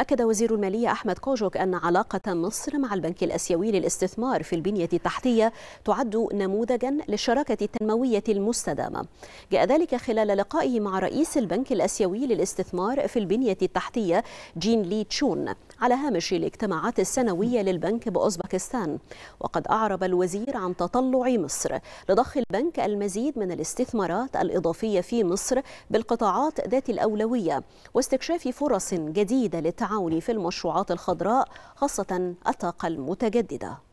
أكد وزير المالية أحمد كوجوك أن علاقة مصر مع البنك الأسيوي للاستثمار في البنية التحتية تعد نموذجا للشراكة التنموية المستدامة جاء ذلك خلال لقائه مع رئيس البنك الأسيوي للاستثمار في البنية التحتية جين لي تشون على هامش الاجتماعات السنوية للبنك بأوزبكستان وقد أعرب الوزير عن تطلع مصر لضخ البنك المزيد من الاستثمارات الإضافية في مصر بالقطاعات ذات الأولوية واستكشاف فرص جديدة للتنمية التعاون في المشروعات الخضراء خاصة الطاقة المتجددة